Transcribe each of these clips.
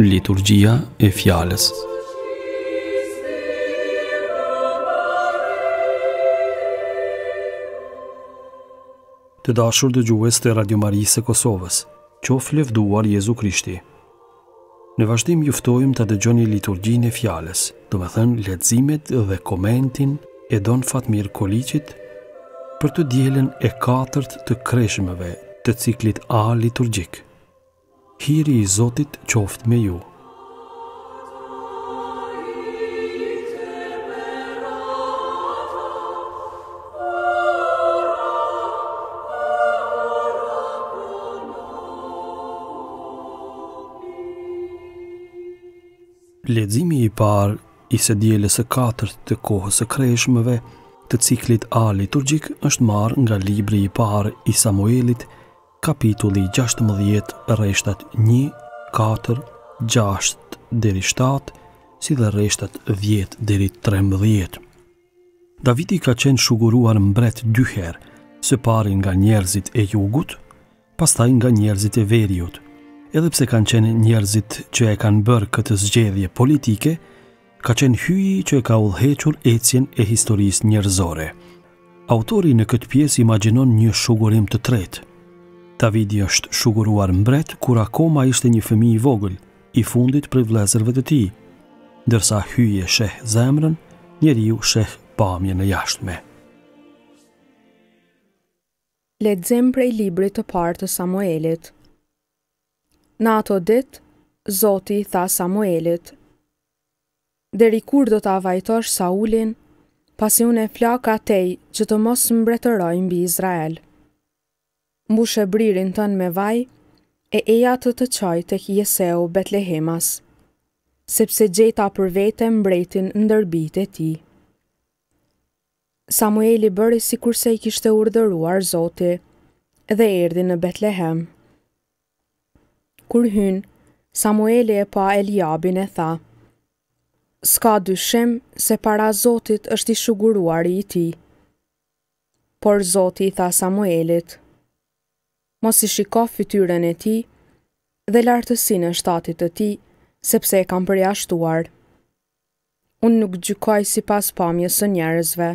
Liturgjia e fjales Të dashur dë gjues të Radio Marisë e Kosovës, qof lefduar Jezu Krishti. Në vazhdim juftojmë të dëgjoni liturgjin e fjales, të me thënë letzimet dhe komentin e Don Fatmir Kolicit për të djelen e katërt të kreshmeve të ciklit A liturgjikë hiri i Zotit qoft me ju. Ledzimi i parë i së djeles së katërt të kohës së kreshmëve të ciklit A liturgjik është marrë nga libri i parë i Samuelit kapitulli 16, rreshtat 1, 4, 6 deri 7, si dhe rreshtat 10 deri 13. Daviti ka qenë shuguruar mbret dy herë, së pari nga njerëzit e jugut, pastaj nga njerëzit e veriut. Edhe pse kanë qenë njerëzit që e kanë bërë këtë zgjedhje politike, ka qenë hyji që e ka udhëhequr ecjen e historisë njerëzore. Autori në këtë pjesë imagjinon një shugurim të tretë, Davidi është shuguruar mbret kur akoma ishte një fëmi i vogël, i fundit për vlezërve të ti, dërsa hyje sheh zemrën, njeri ju sheh pamje në jashtme. Ledzem prej libri të partë të Samuelit Në ato dit, Zoti tha Samuelit Deri kur do të avajtosh Saulin, pasi unë e flaka tej që të mos mbretëroj mbi Izrael – Mbushë e bririn të në me vaj, e eja të të qaj të kjeseo Betlehemas, sepse gjeta për vete mbretin në dërbit e ti. Samueli bëri si kurse i kishte urdëruar Zoti, dhe erdi në Betlehem. Kur hynë, Samueli e pa Eliabin e tha, s'ka dyshem se para Zotit është i shuguruari i ti. Por Zoti i tha Samuelit, mos i shiko fytyren e ti dhe lartësin e shtatit të ti, sepse e kam përjashtuar. Unë nuk gjykoj si pas së njerëzve.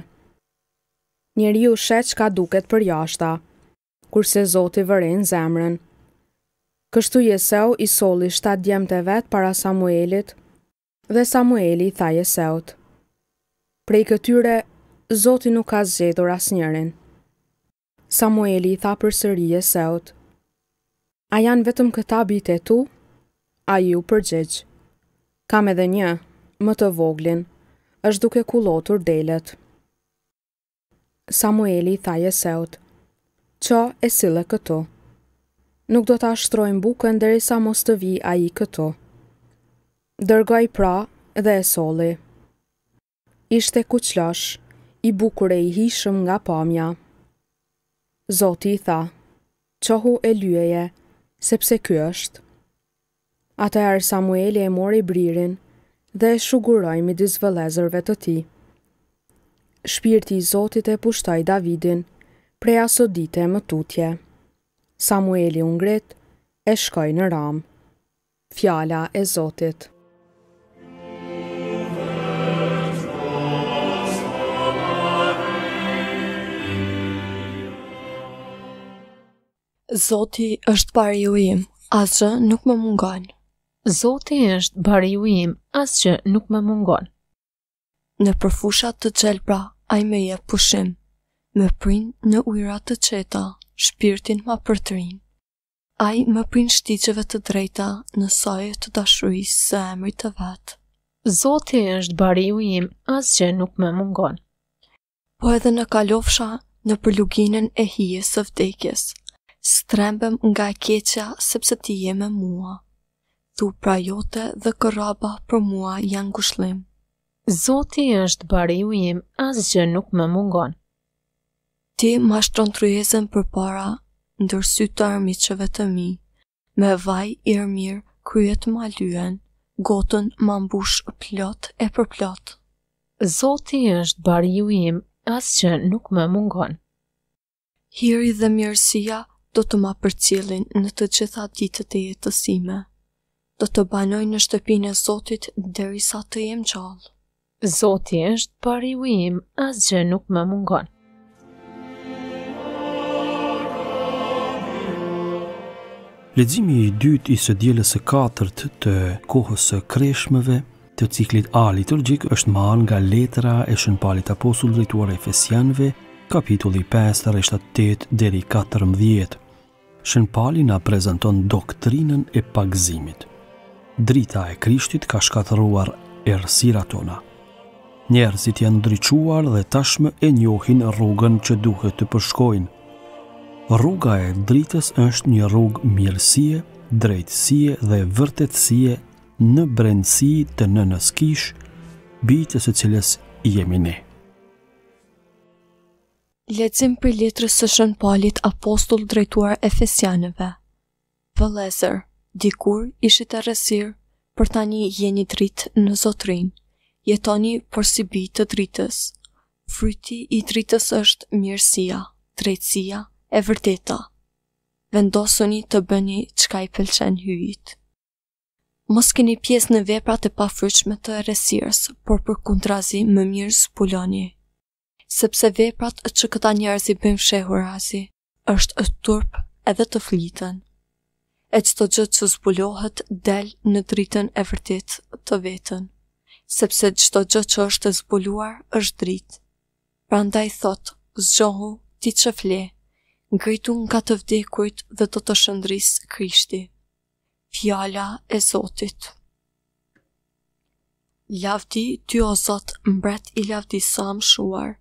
Njeri u shet ka duket për jashta, kurse Zoti vëren zemrën. Kështu Jeseu i soli shtat djemët të vetë para Samuelit, dhe Samueli i tha Jeseut. Prej këtyre, Zoti nuk ka zgjedhur njerën. Samueli i tha për sëri e seot, A janë vetëm këta e tu? A ju përgjegj. Kam edhe një, më të voglin, është duke kulotur delet. Samueli i tha e seot, Qo e sile këto? Nuk do të ashtrojmë bukën dhe sa mos të vi a i këto. Dërgoj pra dhe e soli. Ishte kuqlash, i bukure i hishëm nga pamja. Zoti i tha: qohu e lyeje, sepse ky është. Atëherë Samueli e mori Bririn dhe e shuguroi midis vëllezërve të tij. Shpirti i Zotit e pushtoi Davidin, prej as dite më tutje. Samueli u e shkoi në Ram. Fjala e Zotit Zoti është bariu im, asë nuk më mungon. Zoti është bariu im, asë nuk më mungon. Në përfushat të qelpra, a i me je pushim. Më prin në ujrat të qeta, shpirtin ma përtrin. A i më prin shticheve të drejta, në sajë të dashrui së emri të vetë. Zoti është bariu im, asë nuk më mungon. Po edhe në kalofsha, në përluginën e hijes së vdekjes – strembem nga keqja sepse ti je me mua. Tu pra jote dhe këraba për mua janë gushlim. Zoti është bariu im, asë që nuk më mungon. Ti ma shtron trujezen për para, ndërsy të armiqëve të mi, me vaj i rëmirë kryet ma lyen, gotën ma mbush plot e për plot. Zoti është bariu im, asë që nuk më mungon. Hiri dhe mirësia përpara, do të ma përcilin në të gjitha ditët e jetësime. Do të banoj në shtëpinë e Zotit dheri sa të jem qalë. Zoti është pari u im, asgjë nuk më mungon. Ledzimi i dytë i së djeles së katërt të kohës së kreshmëve të ciklit A liturgjik është marrë nga letra e shënpalit apostullit rituar e fesianve kapitulli 5-7-8 14. Shënpali nga prezenton doktrinën e pagzimit. Drita e krishtit ka shkatëruar ersira tona. Njerëzit janë ndryquar dhe tashmë e njohin rrugën që duhet të përshkojnë. Rruga e dritës është një rrugë mirësie, drejtësie dhe vërtetësie në brendësi të në nëskish, bitës e cilës jemi ne. Lecim për letrës së shën palit apostull drejtuar e fesianëve. dikur ishë të rësir, për tani jeni dritë në zotrin, jetoni për si bitë të dritës. Fryti i dritës është mirësia, drejtsia e vërteta. Vendosoni të bëni qka i pëlqen hyjit. Mos keni pjesë në veprat e pa fryqme të rësirës, por për kundrazi më mirës puloni sepse veprat që këta njerëz i bëjnë fshehurazi është e turp edhe të flitën. E çdo gjë që zbulohet del në dritën e vërtit të vetën, sepse çdo gjë që është e zbuluar është dritë. Prandaj thot, zgjohu ti që fle, ngritu nga të vdekurit dhe të të shëndris Krishti. Fjala e Zotit Lavdi ty o Zot mbret i lavdi sa më shuar,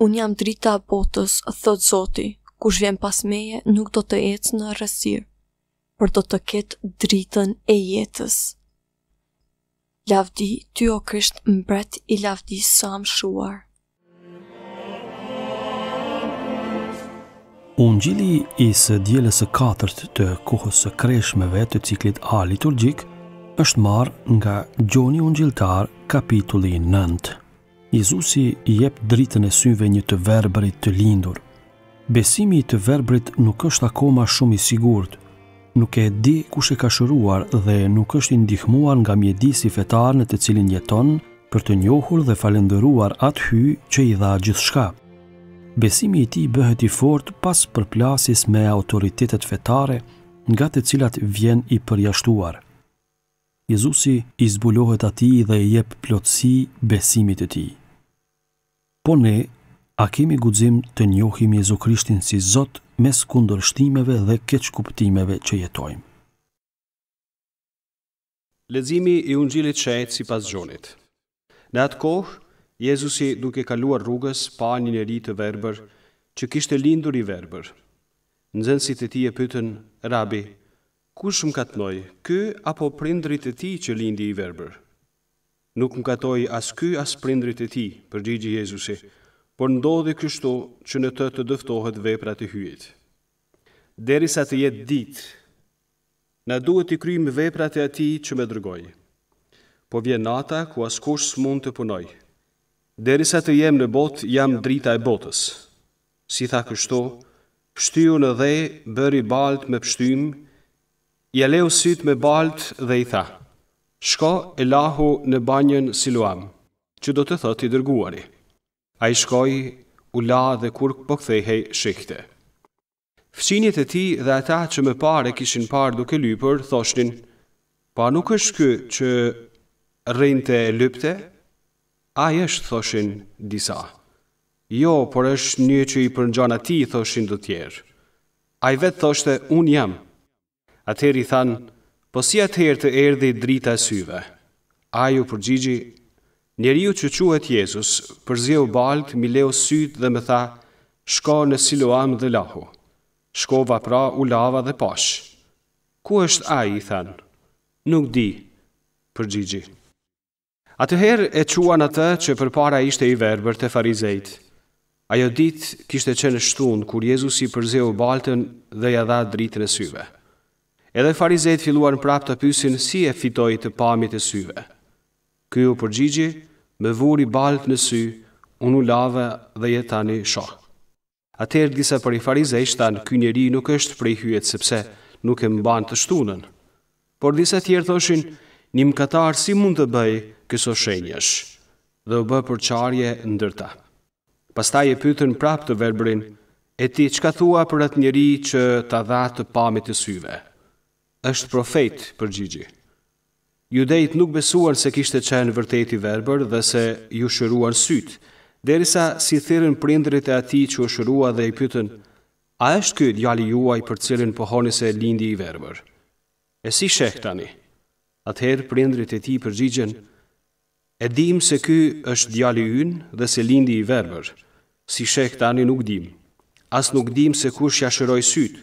Unë jam drita e botës, thot Zoti, kush vjen pas meje nuk do të ecë në rësirë, për do të ketë dritën e jetës. Lavdi ty o krisht mbret i lavdi sam shuar. Ungjili i së djeles së katërt të kohës së kreshmeve të ciklit A liturgjik është marë nga Gjoni Ungjiltar kapitulli 9. Jezusi i jep dritën e syve një të verbrit të lindur. Besimi i të verbrit nuk është akoma shumë i sigurt, nuk e di kush e ka shëruar dhe nuk është i ndihmuar nga mjedisi fetar në të cilin jeton për të njohur dhe falendëruar atë hy që i dha gjithë shka. Besimi i ti bëhet i fort pas përplasis me autoritetet fetare nga të cilat vjen i përjashtuar. Jezusi i zbulohet ati dhe i jep plotësi besimit të ti po ne a kemi guxim të njohim Jezu Krishtin si Zot mes kundërshtimeve dhe keq kuptimeve që jetojmë. Leximi i Ungjillit shehet sipas Gjonit. Në atë kohë, Jezusi duke kaluar rrugës pa një njeri të verbër që kishte lindur i verbër. Nxënësit e tij e pyetën Rabi, kush më katënoj, ky apo prindrit e tij që lindi i verbër? Nuk më katoj as ky as prindrit e ti, përgjigjë Jezusi, por ndodhi kështu që në të të dëftohet veprat e hyjit. Deri sa të jetë dit, na duhet të krymë veprat e ati që me drëgoj. Po vjen nata ku as kush mund të punoj. Deri sa të jem në bot, jam drita e botës. Si tha kështu, pështyu në dhe, bëri balt me Ja leu syt me balt dhe i tha, shko Elahu në banjën Siluam, që do të thët i dërguari. A i shkoj, u la dhe kur po kthehej shikhte. Fëqinjet e ti dhe ata që më pare kishin parë duke lypër, thoshtin, pa nuk është kë që rrinte e lypte, a i është, thoshin, disa. Jo, por është një që i përnxan ti, thoshin do tjerë. A i vetë thoshte, unë jam. Atëher i thanë, po si atëherë të erdi drita syve. A ju përgjigji, njeri ju që quhet Jezus, përzje u balt, mi leo syt dhe me tha, shko në siloam dhe lahu, shko pra u lava dhe pash. Ku është a i, thënë, nuk di, përgjigji. A të e quan atë që për para ishte i verber të farizejt. Ajo ditë kishte qenë shtunë kur Jezus i përzeu baltën dhe ja dha dritë në syve. Edhe farizet filluar në prap të pysin si e fitoj të pamit e syve. Ky përgjigji, me vuri balt në sy, unu u lave dhe jetani shoh. Atër, disa për i farizej shtanë, ky njeri nuk është prej hyet sepse nuk e mban të shtunën. Por disa tjerë thoshin, një mkatar si mund të bëj këso shenjësh, dhe u bë për qarje ndërta. Pastaj e pytën prap të verbrin, e ti qka thua për atë njeri që të dha të pamit e syve është profet për gjigji. Judejt nuk besuan se kishte qenë vërteti verber dhe se ju shëruar sytë, derisa si thirën prindrit e ati që u shërua dhe i pytën, a është këtë jali juaj për cilin pohoni se lindi i verber? E si shek tani? Atëherë prindrit e ti përgjigjen, e dim se ky është djali ynë dhe se lindi i verber, si shek tani nuk dim, as nuk dim se kush jashëroj sytë,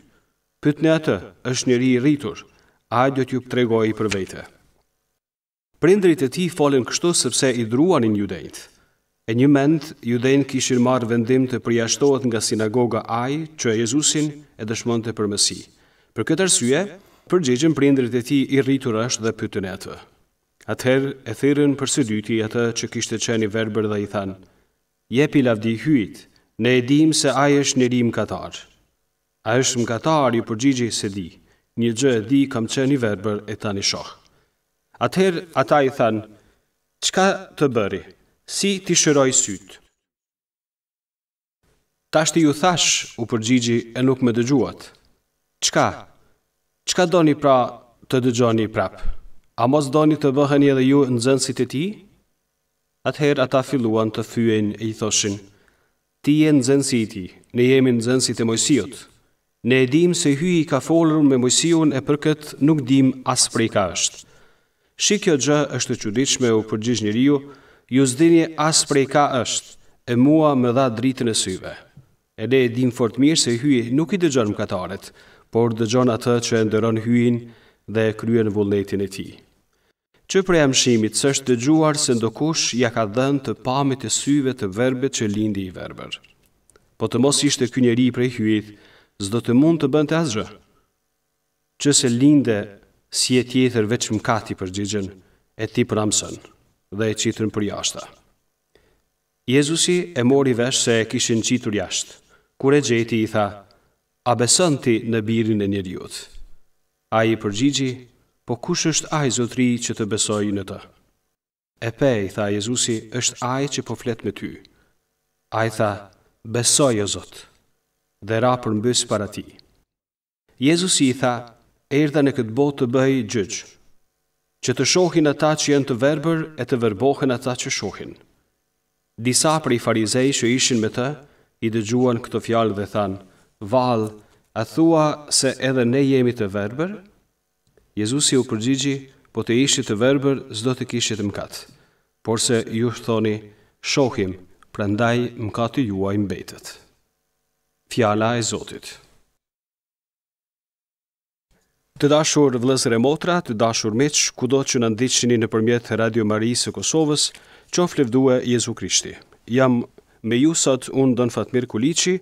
pytën e atë është njëri i rritur, a do t'ju tregoj për vete. Prindrit e tij folën kështu sepse i druanin judejt. E një mend, judejnë kishin marë vendim të përjashtohet nga sinagoga ai, që e Jezusin e dëshmon të përmesi. Për këtë arsye, përgjegjën për indrit e ti i rritur është dhe pëtën e atë. Atëherë e thyrën për së dyti atë që kishtë të qeni verber dhe i thanë, jepi lavdi hyjt, ne e dim se a është shë njërim katar. A e shë më ju se di, Një gjë e di kam që i verber e tani shoh. Atëherë ata i thanë, Qka të bëri? Si ti shëroj sytë? Tashti ju thash, u përgjigji, e nuk me dëgjuat. Qka? Qka doni pra të dëgjoni prapë? A mos doni të bëheni edhe ju në zënsit e ti? Atëherë ata filluan të fyhen e i thoshin, Ti e në zënsit i ti, ne jemi në zënsit e mojësijotë. Ne e dim se hy i ka folur me mojësion e për këtë nuk dim as prej ka është. Shi kjo gjë është të qudishme u përgjish një riu, ju zdinje as prej ka është, e mua më dha dritën e syve. E ne e dim fort mirë se hy nuk i dëgjën më kataret, por dëgjën atë që e ndëron hyin dhe e kryen vullnetin e ti. Që prej amshimit së është dëgjuar se ndokush ja ka dhen të pamit e syve të verbet që lindi i verber. Po të mos ishte kënjeri prej hyit, zdo të mund të bënd të që se linde si e tjetër veç mkati për gjigjen e ti për amësën dhe e qitërn për jashta. Jezusi e mori vesh se e kishin qitur jashtë, kur e gjeti i tha, a besën ti në birin e njëriut. A i përgjigji, po kush është a i zotri që të besoj në të? E pej, tha Jezusi, është a i që po flet me ty. A i tha, besoj o zotë dhe ra për mbys para ti. Jezus i tha, erdha në këtë botë të bëhej gjyq, që të shohin ata që jenë të verber e të verbohen ata që shohin. Disa për i farizej që ishin me të, i dëgjuan këtë fjalë dhe than, val, a thua se edhe ne jemi të verber? Jezus i u përgjigji, po të ishi të verber, zdo të kishit të mkatë, por se ju thoni, shohim, prandaj mkati juaj mbetet fjala e Zotit. Të dashur vëllezër e motra, të dashur miq, kudo që na në nëpërmjet Radio Maria e Kosovës, qof lëvdua Jezu Krishti. Jam me ju sot un Don Fatmir Kuliçi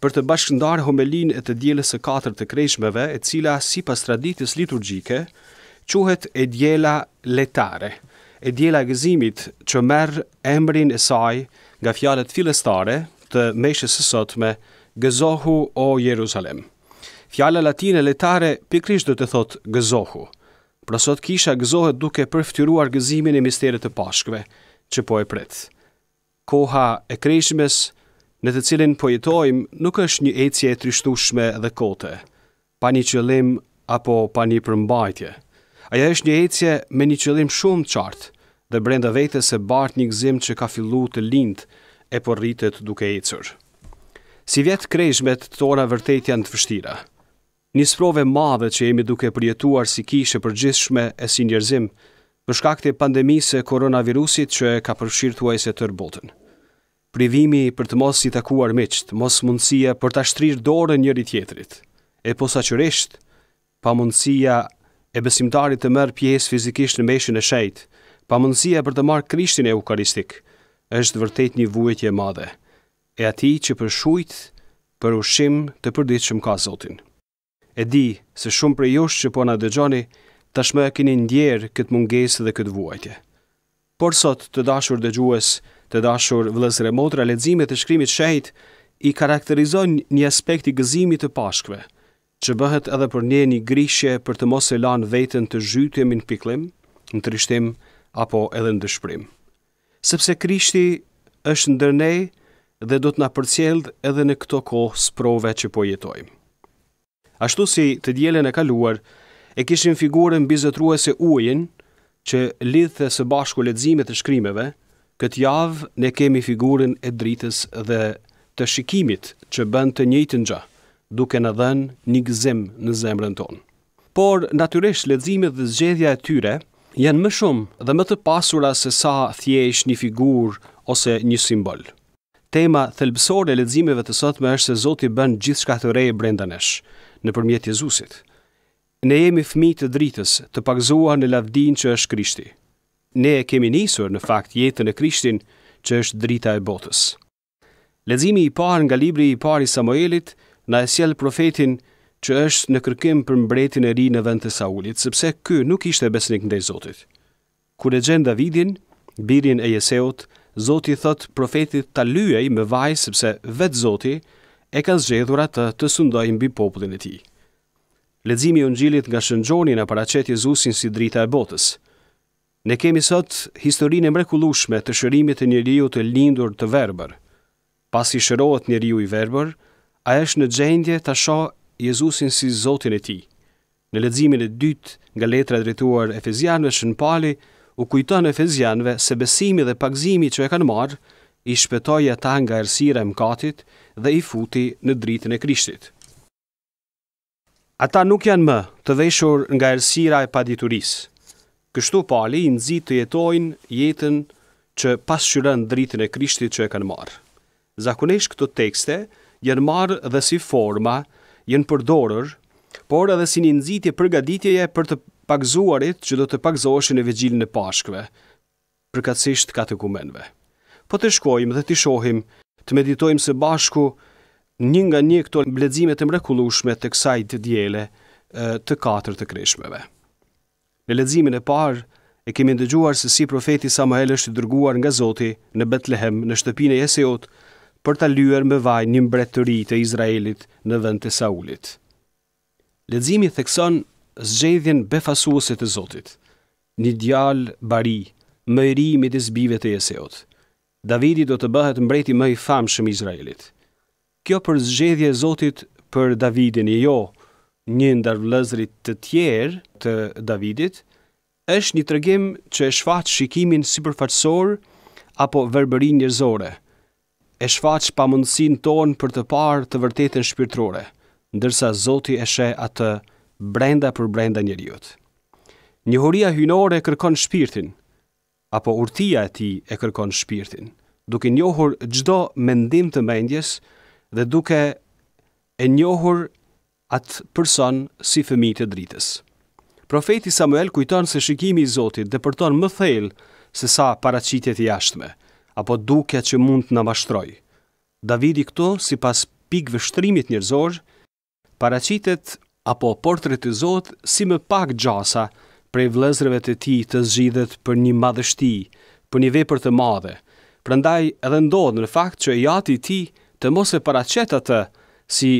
për të bashkëndar homelin e të djeles e katër të krejshmeve, e cila, si pas traditis liturgjike, quhet e djela letare, e djela gëzimit që merë emrin e saj nga fjalet filestare të meshe sësot me gëzohu o Jeruzalem. Fjala latine letare pikrisht do të thot gëzohu. Pra sot kisha gëzohet duke përftyruar gëzimin e misterit të pashkve, që po e pret. Koha e kreshmes në të cilin po jetojmë nuk është një ecje e trishtushme dhe kote, pa një qëllim apo pa një përmbajtje. Aja është një ecje me një qëllim shumë qartë dhe brenda vete se bartë një gëzim që ka fillu të lindë e porritet rritet duke ecërë si vetë krejshmet të tora vërtet janë të fështira. Një sprove madhe që jemi duke përjetuar si kishe për gjithshme e si njerëzim, për shkakti pandemisë koronavirusit që ka përshirë të ajse tërë botën. Privimi për të mos si takuar miqt, mos mundësia për të ashtrir dore njëri tjetrit, e posa qëresht, pa mundësia e besimtarit të mërë pjesë fizikisht në meshin e shejt, pa mundësia për të marë krishtin e eukaristik, është vërtet një vujtje madhe e ati që për shujt për ushim të përdit që më ka Zotin. E di se shumë për jush që po nga dëgjoni, tashmë e kini ndjerë këtë munges dhe këtë vuajtje. Por sot të dashur dëgjues, të dashur vlëzre motra, ledzimit e shkrimit shejt, i karakterizon një aspekt i gëzimit të pashkve, që bëhet edhe për një një grishje për të mos e lanë vetën të zhytëm në piklim, në trishtim, apo edhe në dëshprim. Sepse krishti është ndërnej, dhe do të na përcjellë edhe në këto kohë sprove që po jetojmë. Ashtu si të dielën e kaluar, e kishim figurën bizetruese ujin, që lidhte së bashku leximet e shkrimeve, këtë javë ne kemi figurën e dritës dhe të shikimit, që bën të njëjtën gjë, duke na dhënë një gëzim në zemrën tonë. Por natyrisht leximet dhe zgjedhja e tyre janë më shumë dhe më të pasura se sa thjesht një figurë ose një simbol tema thelbësore e leximeve të sotme është se Zoti bën gjithçka të re brenda nesh, nëpërmjet Jezusit. Ne jemi fëmijë të dritës, të pagzuar në lavdin që është Krishti. Ne e kemi nisur në fakt jetën e Krishtin, që është drita e botës. Leximi i parë nga libri i parë i Samuelit na e sjell profetin që është në kërkim për mbretin e ri në vend të Saulit, sepse ky nuk ishte besnik ndaj Zotit. Kur e gjen Davidin, birin e Jeseut, Zoti thot profetit ta lyej me vaj sepse vet Zoti e ka zgjedhur atë të sundojë mbi popullin e tij. Leximi i Ungjillit nga Shënxhoni na paraqet Jezusin si drita e botës. Ne kemi sot historinë mrekullueshme të shërimit të njeriu të lindur të verbër. Pasi shërohet njeriu i verbër, ai është në gjendje ta shohë Jezusin si Zotin e tij. Në leximin e dytë nga letra drejtuar Efezianëve, Shën Pali, u kujton Efezianve se besimi dhe pagëzimi që e kanë marë, i shpetoj ata nga ersira e mkatit dhe i futi në dritën e krishtit. Ata nuk janë më të veshur nga ersira e padituris. Kështu pali i nëzit të jetojnë jetën që pas shyrën dritën e krishtit që e kanë marë. Zakonisht këto tekste jenë marë dhe si forma, jenë përdorër, por edhe si një nxitje përgaditjeje për të pakëzuarit që do të pakëzoheshin në vigjilin e Pashkëve, përkatësisht katekumenve. Po të shkojmë dhe të shohim, të meditojmë së bashku një nga një këto mbledzimet e mrekullueshme të kësaj të diele të katër të krishmeve. Në leximin e parë e kemi ndëgjuar se si profeti Samuel është i dërguar nga Zoti në Betlehem, në shtëpinë e Jeseut, për ta lyer me vaj një mbretëri të Izraelit në vend të Saulit. Leximi thekson zgjedhjen befasuese të Zotit. Një djal bari, më i ri të zbive të Jeseut. Davidi do të bëhet mbreti më i famshëm i Izraelit. Kjo për zgjedhje e Zotit për Davidin e jo, një ndër vëllezrit të tjerë të Davidit, është një tregim që e shfaq shikimin sipërfaqësor apo verbërinë njerëzore. E shfaq pamundsinë tonë për të parë të vërtetën shpirtërore, ndërsa Zoti e sheh atë brenda për brenda njeriut. Njohuria hynore kërkon shpirtin, apo urtia e ti e kërkon shpirtin, duke njohur gjdo mendim të mendjes dhe duke e njohur atë person si fëmi të dritës. Profeti Samuel kujton se shikimi i Zotit dhe përton më thellë se sa paracitjet i ashtme, apo duke që mund të në mashtroj. Davidi këto, si pas pikë vështrimit njerëzor, paracitet apo portretizohet si më pak gjasa prej vlezreve të ti të zgjidhet për një madhështi, për një vepër të madhe. Prandaj edhe ndodhë në fakt që jati ti të mos e paracet atë si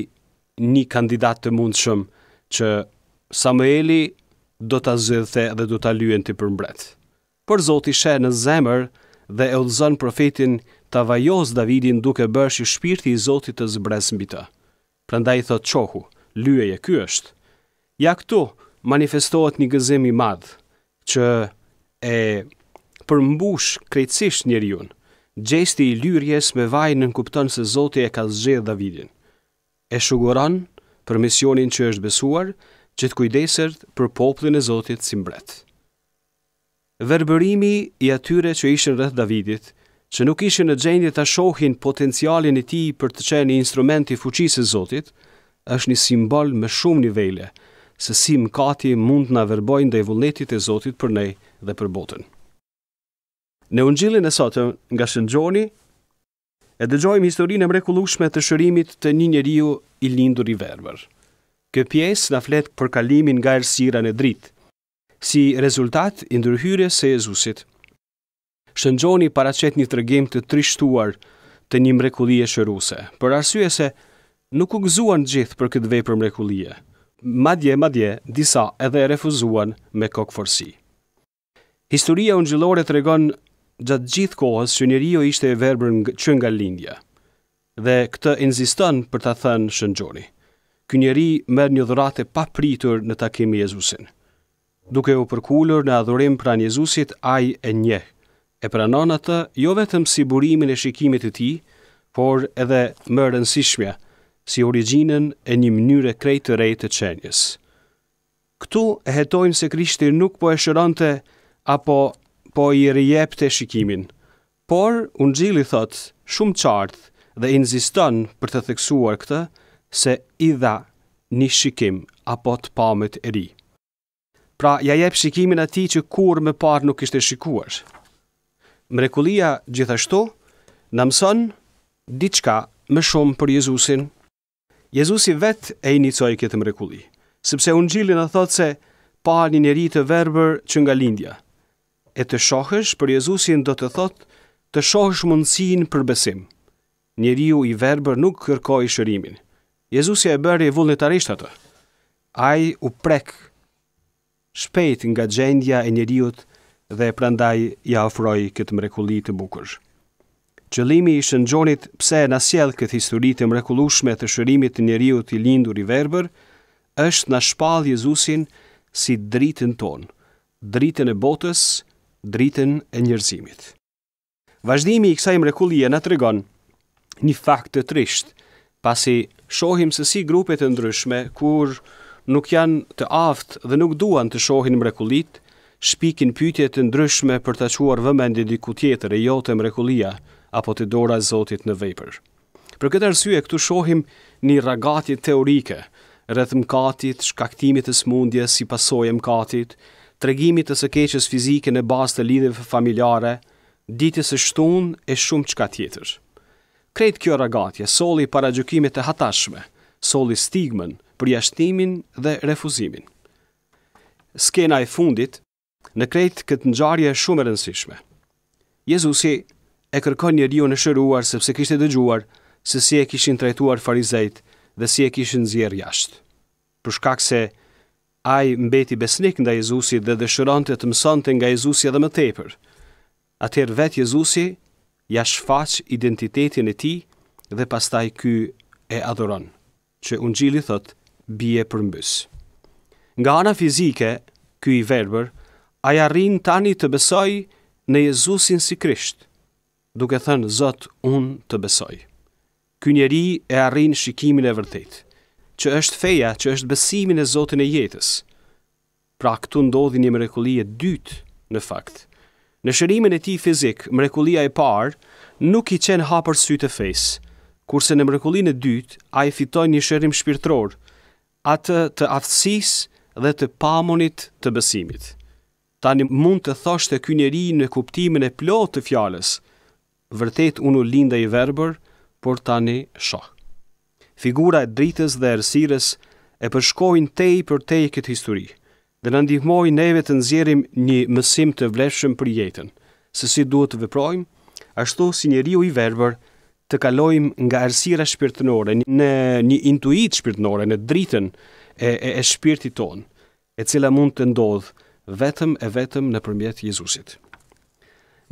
një kandidat të mundshëm që Samueli do të zëdhe dhe do të lyen të mbret. Por Zoti she në zemër dhe e udhëzon profetin të vajos Davidin duke bërë që shpirti i Zotit të zbres mbi të. Prandaj thotë qohu, lyej ky është. Ja këtu manifestohet një gëzim i madh që e përmbush krejtësisht njeriu. Gjesti i lyrjes me vaj në nënkupton se Zoti e ka zgjedhë Davidin. E shuguron për misionin që është besuar, që të kujdesert për poplin e Zotit si mbret. Verbërimi i atyre që ishin rreth Davidit, që nuk ishin në gjendje të shohin potencialin e ti për të qeni instrumenti fuqisë e Zotit, është një simbol me shumë nivele, se si mkati mund nga verbojnë dhe i vullnetit e Zotit për nej dhe për botën. Në gjillin e sotëm nga shëngjoni, e dëgjojmë historinë e të shërimit të një njeriu i lindur i verbër. Kë pjesë nga fletë për kalimin nga ersira në dritë, si rezultat i ndërhyre se Jezusit. Shëngjoni paracet një të të trishtuar të një mrekullie shëruse, për arsye se nuk u gëzuan gjithë për këtë vepër mrekullie. Madje madje disa edhe e refuzuan me kokforsi. Historia të tregon gjatë gjithë kohës që njeriu ishte i verbër që nga lindja. Dhe këtë inziston për ta thënë shëngjoni. Ky njeri merr një dhuratë pa pritur në takimi Jezusin. Duke u përkullur në adhurim pranë Jezusit, ai e njeh e pranon atë jo vetëm si burimin e shikimit të tij, por edhe më rëndësishmja, si originën e një mënyre krejt të rejt të qenjës. Këtu e hetojmë se Krishti nuk po e shëronte apo po i rijep të shikimin, por unë gjili thot shumë qartë dhe inziston për të theksuar këtë se i dha një shikim apo të pamet e ri. Pra, ja jep shikimin ati që kur me parë nuk ishte shikuar. Mrekulia gjithashtu në mëson diçka më shumë për Jezusin, Jezusi vet e inicoj këtë mrekulli, sepse unë gjilin a thot se pa një njeri të verber që nga lindja, e të shohësh për Jezusin do të thot të shohësh mundësin për besim. Njeriu i verber nuk kërkoj shërimin. Jezusi e bërë e vullnetarisht atë. Ai u prek shpejt nga gjendja e njeriut dhe prandaj ja ofroj këtë mrekulli të bukësh. Qëllimi i shëngjonit pse në nasjell këtë historit e mrekulushme të shërimit të njeriut i lindur i verber, është në shpalë Jezusin si dritën ton, dritën e botës, dritën e njerëzimit. Vazhdimi i kësaj mrekulie në të regon një fakt të trisht, pasi shohim se si grupet e ndryshme, kur nuk janë të aftë dhe nuk duan të shohin mrekulit, shpikin pytjet të ndryshme për të quar vëmendit diku tjetër e jote mrekulia, mrekulia, apo të dora Zotit në vepër. Për këtë arsye këtu shohim një ragatje teorike rreth mëkatit, shkaktimit të smundjes si pasojë e mëkatit, tregimit të së keqes fizike në bazë të lidhjeve familjare, ditës së shtunë e shumë çka tjetër. Krejt kjo ragatje solli para gjykimit të hatashme, solli stigmën, përjashtimin dhe refuzimin. Skena e fundit në krejt këtë ngjarje është shumë e rëndësishme. Jezusi E kërkoni dhe në shëruar sepse kishte dëgjuar se si e kishin trajtuar farizajt dhe si e kishin zjerë jashtë. Për shkak se ai mbeti besnik ndaj Jezusit dhe dëshironte të mësonte nga Jezusi edhe më tepër, atëherë vetë Jezusi ja shfaq identitetin e tij dhe pastaj ky e adhuron, që Ungjili thot, bie përmbys. Nga ana fizike, ky i verber, ai arrin tani të besoj në Jezusin si Krisht duke thënë Zot, unë të besoj. Ky njeri e arrin shikimin e vërtet, që është feja, që është besimin e Zotin e jetës. Pra këtu ndodhi një e dytë në fakt. Në shërimin e ti fizik, mrekulia e parë, nuk i qenë hapër sy të fejsë, kurse në mrekulin e dytë, a i fitoj një shërim shpirtror, atë të aftësis dhe të pamunit të besimit. Tani mund të thoshtë e kënjeri në kuptimin e plot të fjales, vërtet unë u linda i verber, por tani shoh. Figura e dritës dhe ersires e përshkojnë tej për tej këtë histori, dhe në ndihmoj neve të nëzjerim një mësim të vleshëm për jetën, se si duhet të veprojmë, ashtu si një riu i verber të kalojmë nga ersira shpirtënore, në një intuit shpirtënore, në dritën e, e, e shpirti tonë, e cila mund të ndodhë vetëm e vetëm në përmjetë Jezusit.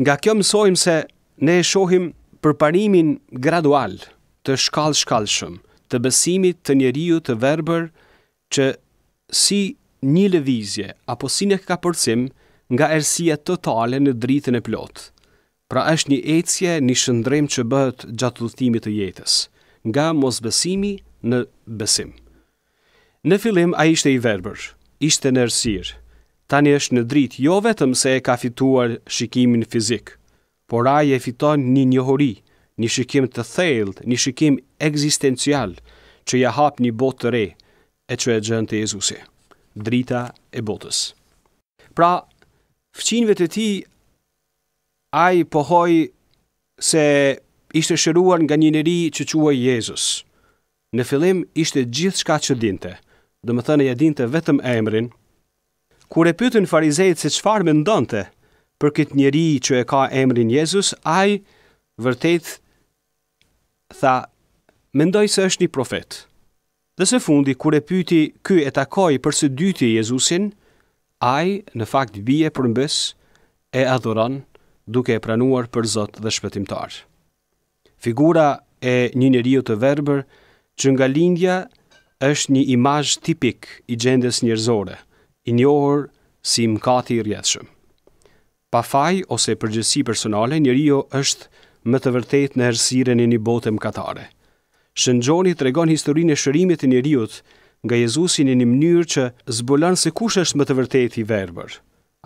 Nga kjo mësojmë se ne e shohim përparimin gradual të shkallë-shkallëshëm të besimit të njeriu të verbër që si një levizje apo si një ka përcim nga ersia totale në dritën e plot. Pra është një ecje, një shëndrem që bëhet gjatë udhëtimit të jetës, nga mosbesimi në besim. Në fillim a ishte i verbër, ishte në ersir, tani është në dritë jo vetëm se e ka fituar shikimin fizikë, por ai e fiton një njohuri, një shikim të thellë, një shikim ekzistencial që ja hap një botë të re e që e gjënë të Jezusi, drita e botës. Pra, fqinve të ti, ai pohoj se ishte shëruar nga një njëri që quaj Jezus. Në fillim ishte gjithë shka që dinte, dhe më thënë e ja dinte vetëm emrin, kur e pytën farizejt se qfar me ndonte, për këtë njeri që e ka emrin Jezus, aj vërtet tha, mendoj se është një profet. Dhe se fundi, kur e pyti ky e takoj për së dyti Jezusin, aj në fakt bie për mbës e adhuron duke e pranuar për Zot dhe shpëtimtar. Figura e një njeriu të verbër që nga lindja është një imazh tipik i gjendës njerëzore, i njohur si mkati i rrjedhshëm. Pa faj ose përgjësi personale, njëri është më të vërtet në hersiren e një botë mkatare. Shëngjoni të regon historinë e shërimit e njëriut nga Jezusin e një mënyrë që zbulan se kush është më të vërtet i verber.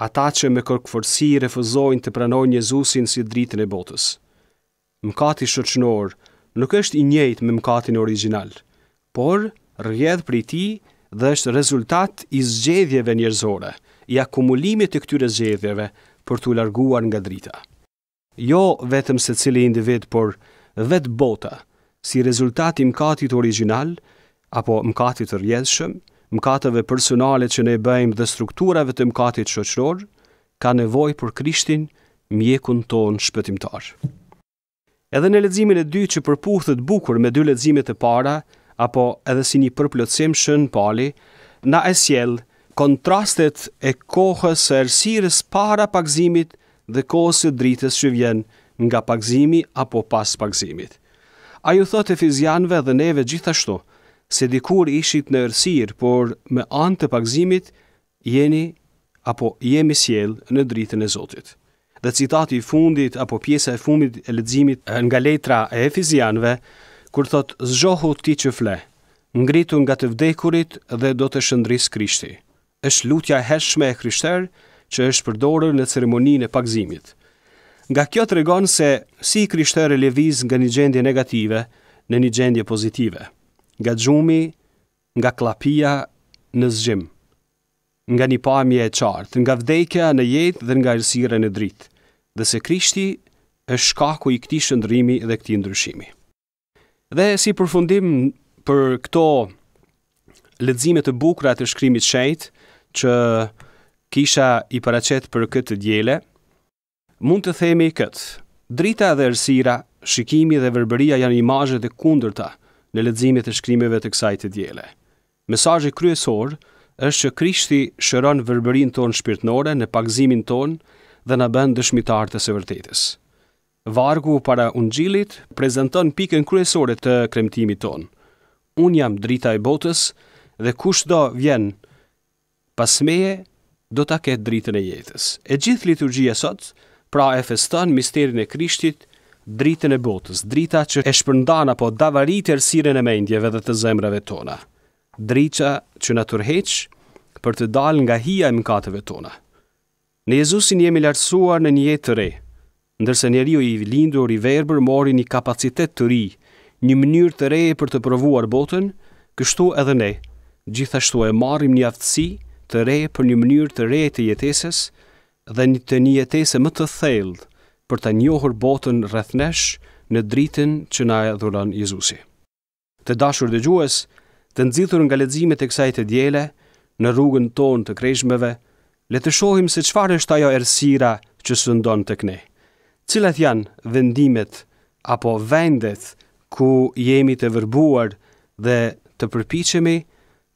Ata që me kërkëforsi refuzojnë të pranojnë Jezusin si dritën e botës. Mkati shëqënor nuk është i njejt me mkatin original, por rrjedh për i ti dhe është rezultat i zgjedhjeve njërzore, i akumulimit të këtyre zgjedhjeve për t'u larguar nga drita. Jo vetëm se cili individ, por vetë bota, si rezultati mkatit original, apo mkatit të rjedhshëm, mkatëve personale që ne bëjmë dhe strukturave të mkatit qoqëror, ka nevoj për krishtin mjekun ton shpëtimtar. Edhe në ledzimin e dy që përpuhtët bukur me dy ledzimet e para, apo edhe si një përplëtsim shën pali, na e sjellë kontrastet e kohës së errësirës para pagëzimit dhe kohës së dritës që vjen nga pagëzimi apo pas pagëzimit. Ai thot thotë fizianve dhe neve gjithashtu, se dikur ishit në errësirë, por me anë të pagëzimit jeni apo jemi sjell në dritën e Zotit. Dhe citati i fundit apo pjesa e fundit e leximit eh, nga letra e efizianëve kur thotë zgjohu ti që fle, ngritu nga të vdekurit dhe do të shëndris Krishti është lutja e hershme e krishter që është përdorër në ceremoninë e pagzimit. Nga kjo të se si i krishter e leviz nga një gjendje negative në një gjendje pozitive, nga gjumi, nga klapia në zgjim, nga një pamje e qartë, nga vdekja në jetë dhe nga rësire në dritë, dhe se krishti është shkaku i këti shëndrimi dhe këti ndryshimi. Dhe si përfundim për këto ledzimet të bukra të shkrimit shejtë, që kisha i paracet për këtë djele, mund të themi këtë. Drita dhe ersira, shikimi dhe verberia janë imajët dhe kundërta në ledzimit të shkrimeve të kësaj të djele. Mesajë kryesor është që krishti shëron verberin ton shpirtnore në pakzimin ton dhe në bënd dëshmitar të së Vargu para ungjilit prezenton pikën kryesore të kremtimit ton. Unë jam drita e botës dhe kushtë do vjenë pas meje do ta ketë dritën e jetës. E gjithë liturgjia sot pra e feston misterin e Krishtit, dritën e botës, drita që e shpërndan apo davarit errësirën e mendjeve dhe të zemrave tona. Drita që na turhiq për të dalë nga hija e mkateve tona. Në Jezusin jemi lartësuar në një jetë të re, ndërse njeriu i lindur i verbër mori një kapacitet të ri, një mënyrë të re për të provuar botën, kështu edhe ne gjithashtu e marrim një aftësi të re për një mënyrë të re të jetesës dhe një të një jetese më të thellë për të njohur botën rrethnesh në dritën që na e dhuron Jezusi. Të dashur dëgjues, të nxitur nga leximet e kësaj të diele në rrugën tonë të krejshmeve, le të shohim se çfarë është ajo errësira që sëndon tek ne. Cilat janë vendimet apo vendet ku jemi të vërbuar dhe të përpiqemi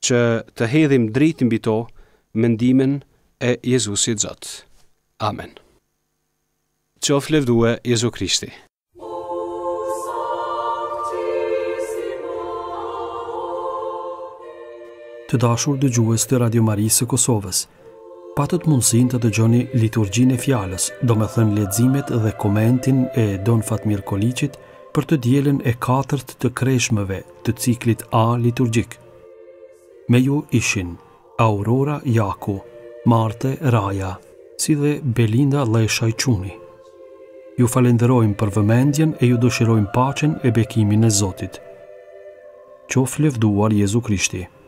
që të hedhim dritë mbi to, mendimin e Jezusit Zot. Amen. Qof levdue Jezu Krishti. Të dashur dë gjues të Radio Marisë e Kosovës, patët mundësin të dëgjoni liturgjin e fjales, do me thënë ledzimet dhe komentin e Don Fatmir Kolicit për të djelen e katërt të kreshmëve të ciklit A liturgjik. Me ju ishin... Aurora Jaku, Marte Raja, si dhe Belinda Leshaj Quni. Ju falenderojmë për vëmendjen e ju dëshirojmë pachen e bekimin e Zotit. Qof levduar Jezu Krishti.